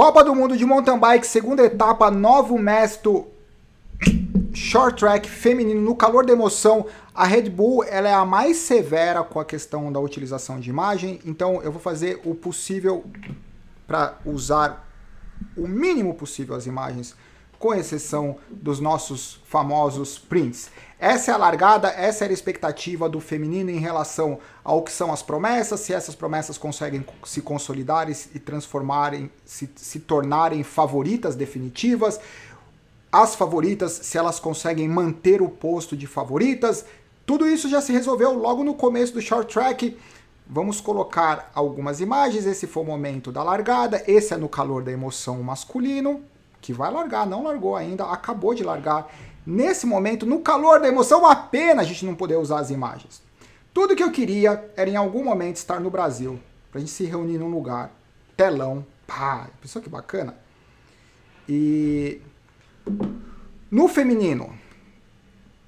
Copa do Mundo de Mountain Bike, segunda etapa, Novo Mesto Short Track feminino. No calor da emoção, a Red Bull ela é a mais severa com a questão da utilização de imagem, então eu vou fazer o possível para usar o mínimo possível as imagens com exceção dos nossos famosos prints. Essa é a largada, essa era a expectativa do feminino em relação ao que são as promessas, se essas promessas conseguem se consolidar e se transformarem, se, se tornarem favoritas definitivas, as favoritas, se elas conseguem manter o posto de favoritas. Tudo isso já se resolveu logo no começo do short track. Vamos colocar algumas imagens. Esse foi o momento da largada. Esse é no calor da emoção masculino que vai largar, não largou ainda, acabou de largar. Nesse momento, no calor da emoção, a pena a gente não poder usar as imagens. Tudo que eu queria era em algum momento estar no Brasil, pra gente se reunir num lugar, telão, pá, pessoa que bacana. E no feminino,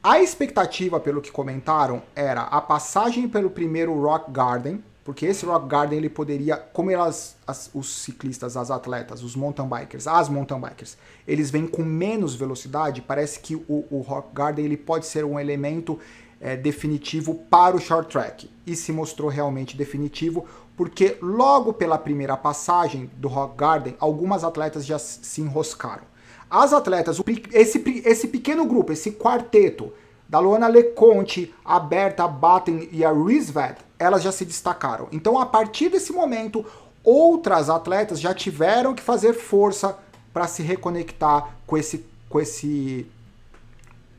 a expectativa, pelo que comentaram, era a passagem pelo primeiro Rock Garden, porque esse Rock Garden ele poderia, como elas, as, os ciclistas, as atletas, os mountain bikers, as mountain bikers, eles vêm com menos velocidade, parece que o, o Rock Garden ele pode ser um elemento é, definitivo para o short track. E se mostrou realmente definitivo, porque logo pela primeira passagem do Rock Garden, algumas atletas já se enroscaram. As atletas, esse, esse pequeno grupo, esse quarteto da Luana Leconte, a Berta Batten e a Risvet, elas já se destacaram. Então, a partir desse momento, outras atletas já tiveram que fazer força para se reconectar com esse com esse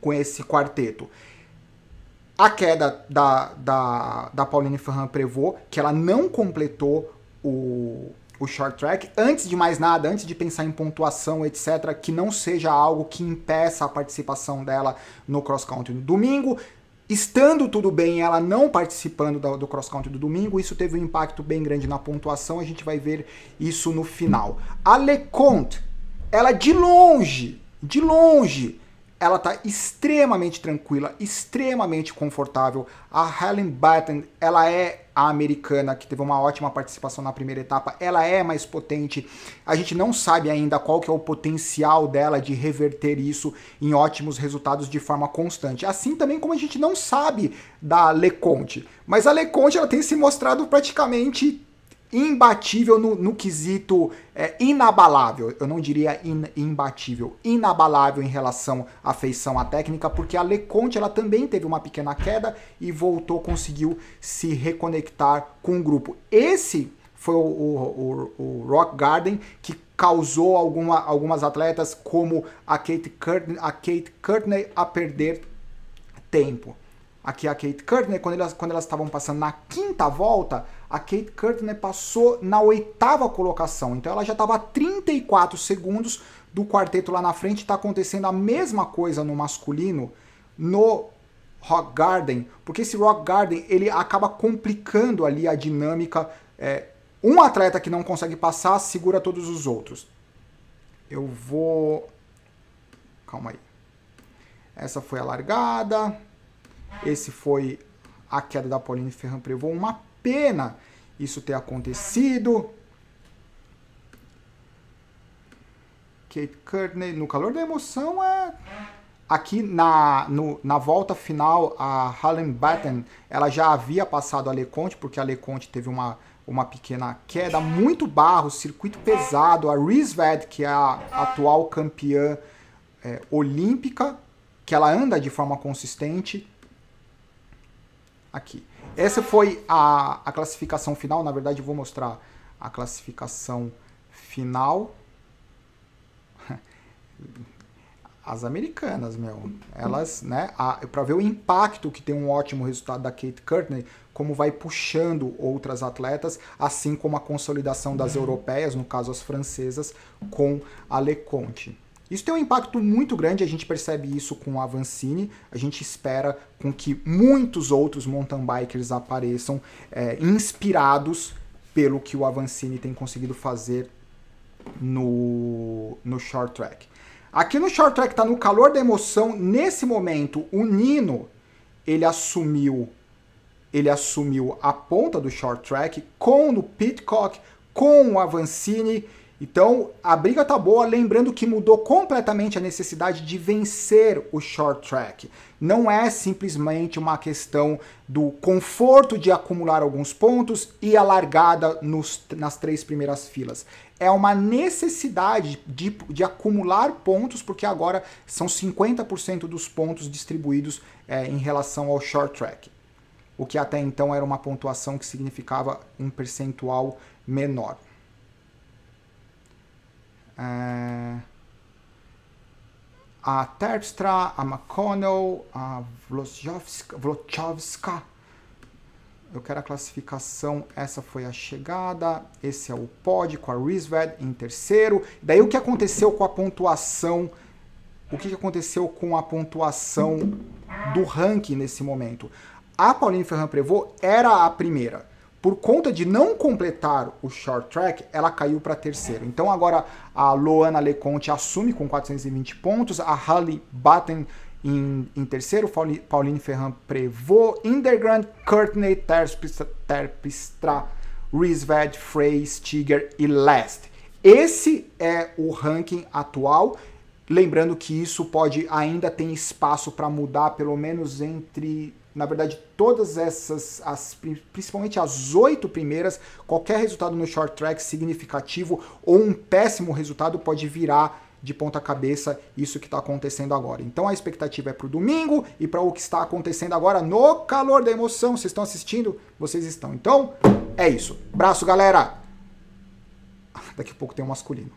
com esse quarteto. A queda da, da, da Pauline Ferran Prevot, que ela não completou o, o short track. Antes de mais nada, antes de pensar em pontuação, etc., que não seja algo que impeça a participação dela no cross country no domingo. Estando tudo bem ela não participando do cross country do domingo, isso teve um impacto bem grande na pontuação, a gente vai ver isso no final. A Leconte, ela de longe, de longe, ela está extremamente tranquila, extremamente confortável. A Helen Button, ela é a americana que teve uma ótima participação na primeira etapa, ela é mais potente. A gente não sabe ainda qual que é o potencial dela de reverter isso em ótimos resultados de forma constante. Assim também como a gente não sabe da Leconte, mas a Leconte ela tem se mostrado praticamente imbatível no, no quesito é, inabalável. Eu não diria in, imbatível, inabalável em relação à feição à técnica, porque a Leconte ela também teve uma pequena queda e voltou, conseguiu se reconectar com o grupo. Esse foi o, o, o, o Rock Garden que causou alguma, algumas atletas como a Kate, Curtin, a Kate Courtney a perder tempo aqui é a Kate Curtner, quando elas quando estavam passando na quinta volta, a Kate Curtner passou na oitava colocação. Então ela já estava 34 segundos do quarteto lá na frente. Está acontecendo a mesma coisa no masculino no Rock Garden, porque esse Rock Garden ele acaba complicando ali a dinâmica. É, um atleta que não consegue passar segura todos os outros. Eu vou. Calma aí. Essa foi a largada. Esse foi a queda da Pauline Ferran Prevot. Uma pena isso ter acontecido. Kate Courtney, no calor da emoção, é... Aqui na, no, na volta final, a Helen Batten, ela já havia passado a Leconte, porque a Leconte teve uma, uma pequena queda, muito barro, circuito pesado. A Risved, que é a atual campeã é, olímpica, que ela anda de forma consistente, aqui. Essa foi a, a classificação final. Na verdade, vou mostrar a classificação final. As americanas, meu. Elas, né? Para ver o impacto que tem um ótimo resultado da Kate Courtney, como vai puxando outras atletas, assim como a consolidação das europeias, no caso as francesas, com a Leconte. Isso tem um impacto muito grande, a gente percebe isso com a Vancini, a gente espera com que muitos outros mountain bikers apareçam é, inspirados pelo que o Avancini tem conseguido fazer no, no short track. Aqui no short track tá no calor da emoção, nesse momento o Nino, ele assumiu ele assumiu a ponta do short track com o Pitcock, com o Avancini então a briga tá boa, lembrando que mudou completamente a necessidade de vencer o short track. Não é simplesmente uma questão do conforto de acumular alguns pontos e a largada nos, nas três primeiras filas. É uma necessidade de, de acumular pontos, porque agora são 50% dos pontos distribuídos é, em relação ao short track. O que até então era uma pontuação que significava um percentual menor. Eh, a Terpstra, a McConnell, a Vlochovska. Eu quero a classificação, essa foi a chegada, esse é o pod com a Risved em terceiro. Daí o que aconteceu com a pontuação, o que aconteceu com a pontuação do ranking nesse momento? A Pauline Ferrand Prevot era a primeira por conta de não completar o short track, ela caiu para terceiro. Então agora a Loana Leconte assume com 420 pontos, a Halle Batten em, em terceiro, Pauline Ferrand Prevot, Indergrand, Courtney, Terpstra, Terpstra Risved, Frey, Stiger e Last. Esse é o ranking atual. Lembrando que isso pode ainda tem espaço para mudar pelo menos entre na verdade, todas essas, as, principalmente as oito primeiras, qualquer resultado no short track significativo ou um péssimo resultado pode virar de ponta cabeça isso que está acontecendo agora. Então a expectativa é para o domingo e para o que está acontecendo agora no calor da emoção. Vocês estão assistindo? Vocês estão. Então é isso. Braço, galera! Daqui a pouco tem um masculino.